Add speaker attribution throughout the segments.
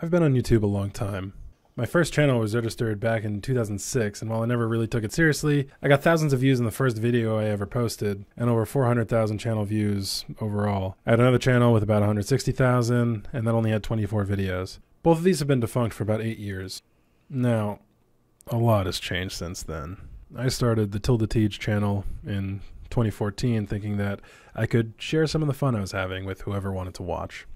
Speaker 1: I've been on YouTube a long time. My first channel was registered back in 2006, and while I never really took it seriously, I got thousands of views in the first video I ever posted, and over 400,000 channel views overall. I had another channel with about 160,000, and that only had 24 videos. Both of these have been defunct for about 8 years. Now, a lot has changed since then. I started the Tilda Teach channel in 2014 thinking that I could share some of the fun I was having with whoever wanted to watch.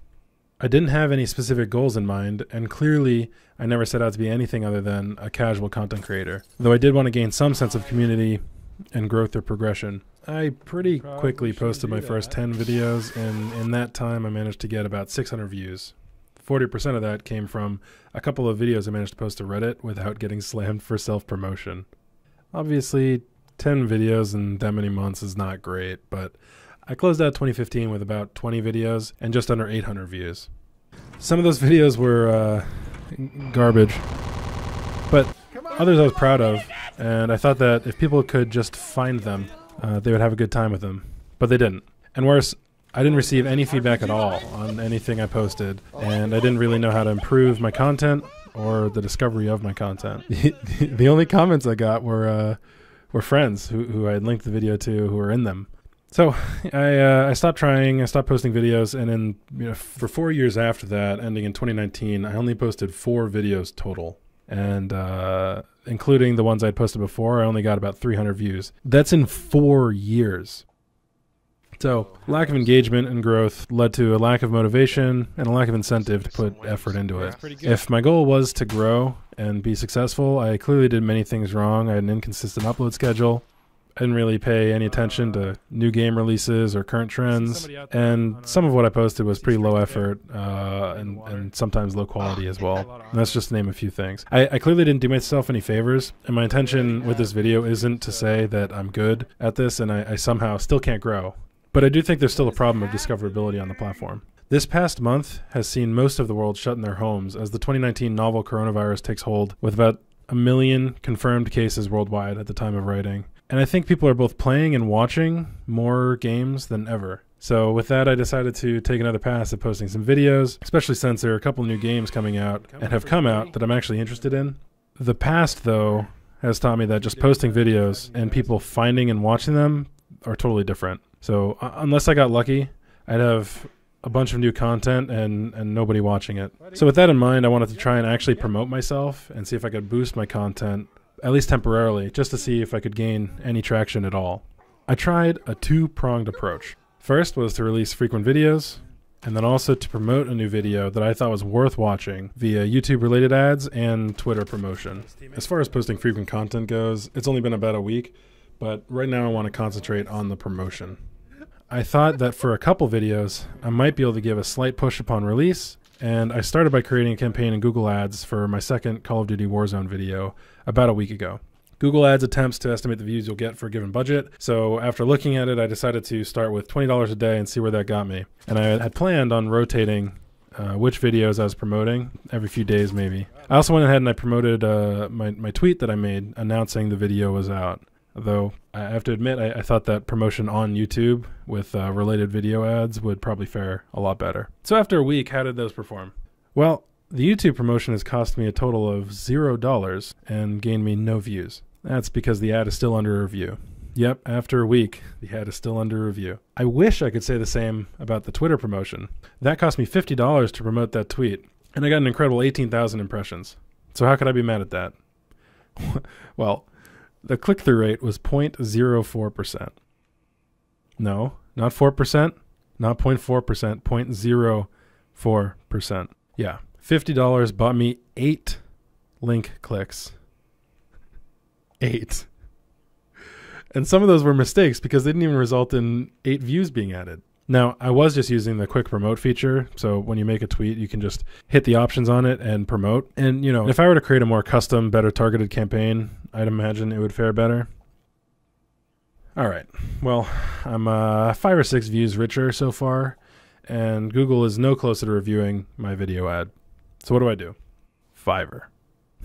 Speaker 1: I didn't have any specific goals in mind, and clearly I never set out to be anything other than a casual content creator, though I did want to gain some sense of community and growth or progression. I pretty Probably quickly posted my that. first 10 videos, and in that time I managed to get about 600 views. 40% of that came from a couple of videos I managed to post to Reddit without getting slammed for self promotion. Obviously, 10 videos in that many months is not great, but I closed out 2015 with about 20 videos and just under 800 views. Some of those videos were uh, garbage, but others I was proud of, and I thought that if people could just find them, uh, they would have a good time with them. But they didn't. And worse, I didn't receive any feedback at all on anything I posted, and I didn't really know how to improve my content or the discovery of my content. the only comments I got were uh, were friends who, who I had linked the video to who were in them, so I uh, I stopped trying. I stopped posting videos, and then you know, for four years after that, ending in 2019, I only posted four videos total, and uh, including the ones I'd posted before, I only got about 300 views. That's in four years. So lack of engagement and growth led to a lack of motivation and a lack of incentive to put effort into it. If my goal was to grow and be successful, I clearly did many things wrong. I had an inconsistent upload schedule. I didn't really pay any attention to new game releases or current trends, and some of what I posted was pretty low effort uh, and, and sometimes low quality ah, as well. And that's just to name a few things. I, I clearly didn't do myself any favors, and my intention with this video isn't to uh, say that I'm good at this and I, I somehow still can't grow. But I do think there's still a problem of discoverability on the platform. This past month has seen most of the world shut in their homes as the 2019 novel coronavirus takes hold, with about a million confirmed cases worldwide at the time of writing. And I think people are both playing and watching more games than ever. So with that, I decided to take another pass at posting some videos, especially since there are a couple new games coming out and have come out that I'm actually interested in. The past, though, has taught me that just posting videos and people finding and watching them are totally different. So uh, unless I got lucky, I'd have a bunch of new content and and nobody watching it. So with that in mind, I wanted to try and actually promote myself and see if I could boost my content at least temporarily, just to see if I could gain any traction at all. I tried a two pronged approach. First was to release frequent videos, and then also to promote a new video that I thought was worth watching via YouTube related ads and Twitter promotion. As far as posting frequent content goes, it's only been about a week, but right now I want to concentrate on the promotion. I thought that for a couple videos, I might be able to give a slight push upon release and I started by creating a campaign in Google Ads for my second Call of Duty Warzone video about a week ago. Google Ads attempts to estimate the views you'll get for a given budget. So after looking at it, I decided to start with $20 a day and see where that got me. And I had planned on rotating uh, which videos I was promoting every few days, maybe. I also went ahead and I promoted uh, my, my tweet that I made announcing the video was out. Though I have to admit, I, I thought that promotion on YouTube with uh, related video ads would probably fare a lot better. So after a week, how did those perform? Well, the YouTube promotion has cost me a total of zero dollars and gained me no views. That's because the ad is still under review. Yep, after a week, the ad is still under review. I wish I could say the same about the Twitter promotion. That cost me $50 to promote that tweet, and I got an incredible 18,000 impressions. So how could I be mad at that? well, the click through rate was 0.04%. No, not 4%, not 0.4%, 0.04%. Yeah. $50 bought me eight link clicks. Eight. And some of those were mistakes because they didn't even result in eight views being added. Now, I was just using the quick promote feature. So when you make a tweet, you can just hit the options on it and promote. And, you know, if I were to create a more custom, better targeted campaign, I'd imagine it would fare better. All right. Well, I'm uh, five or six views richer so far, and Google is no closer to reviewing my video ad. So what do I do? Fiverr.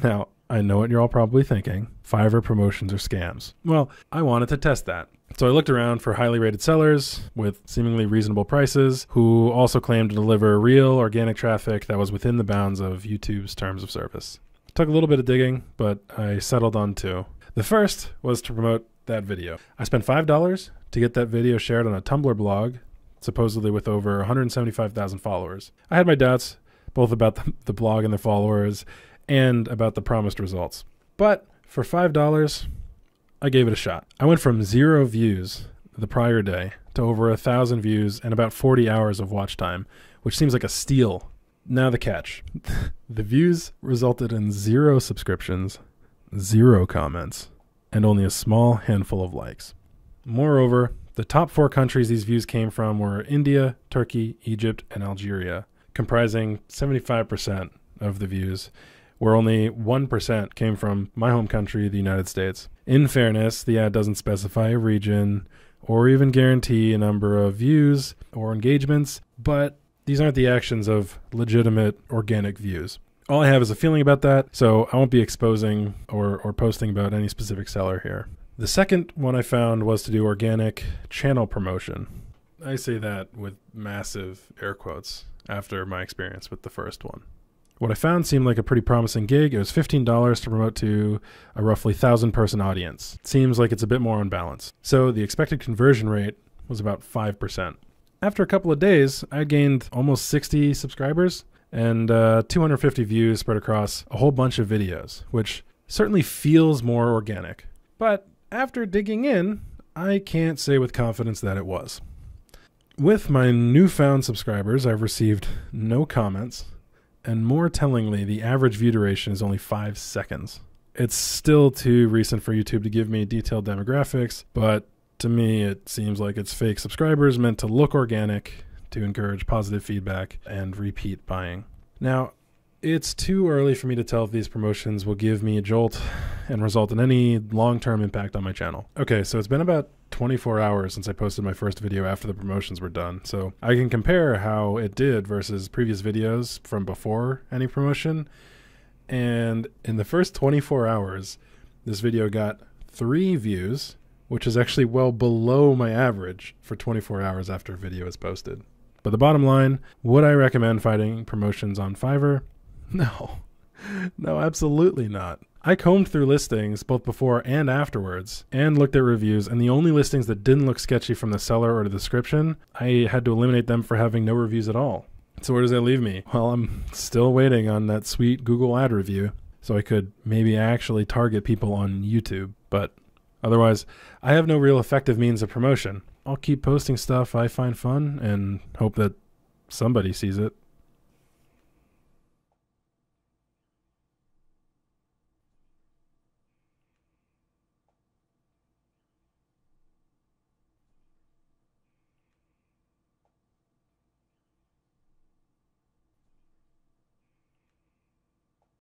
Speaker 1: Now, I know what you're all probably thinking Fiverr promotions are scams. Well, I wanted to test that. So I looked around for highly rated sellers with seemingly reasonable prices who also claimed to deliver real organic traffic that was within the bounds of YouTube's terms of service. It took a little bit of digging, but I settled on two. The first was to promote that video. I spent $5 to get that video shared on a Tumblr blog, supposedly with over 175,000 followers. I had my doubts both about the, the blog and the followers and about the promised results. But for $5, I gave it a shot. I went from zero views the prior day to over a thousand views and about 40 hours of watch time, which seems like a steal. Now, the catch the views resulted in zero subscriptions, zero comments, and only a small handful of likes. Moreover, the top four countries these views came from were India, Turkey, Egypt, and Algeria, comprising 75% of the views, where only 1% came from my home country, the United States. In fairness, the ad doesn't specify a region or even guarantee a number of views or engagements, but these aren't the actions of legitimate organic views. All I have is a feeling about that, so I won't be exposing or, or posting about any specific seller here. The second one I found was to do organic channel promotion. I say that with massive air quotes after my experience with the first one. What I found seemed like a pretty promising gig. It was $15 to promote to a roughly 1,000 person audience. It seems like it's a bit more on balance. So the expected conversion rate was about 5%. After a couple of days, I gained almost 60 subscribers and uh, 250 views spread across a whole bunch of videos, which certainly feels more organic. But after digging in, I can't say with confidence that it was. With my newfound subscribers, I've received no comments, and more tellingly, the average view duration is only five seconds. It's still too recent for YouTube to give me detailed demographics, but to me, it seems like it's fake subscribers meant to look organic to encourage positive feedback and repeat buying. Now, it's too early for me to tell if these promotions will give me a jolt and result in any long term impact on my channel. Okay, so it's been about 24 hours since I posted my first video after the promotions were done, so I can compare how it did versus previous videos from before any promotion. And in the first 24 hours, this video got three views, which is actually well below my average for 24 hours after a video is posted. But the bottom line would I recommend fighting promotions on Fiverr? No. No, absolutely not. I combed through listings both before and afterwards and looked at reviews, and the only listings that didn't look sketchy from the seller or the description, I had to eliminate them for having no reviews at all. So, where does that leave me? Well, I'm still waiting on that sweet Google ad review so I could maybe actually target people on YouTube, but otherwise, I have no real effective means of promotion. I'll keep posting stuff I find fun and hope that somebody sees it.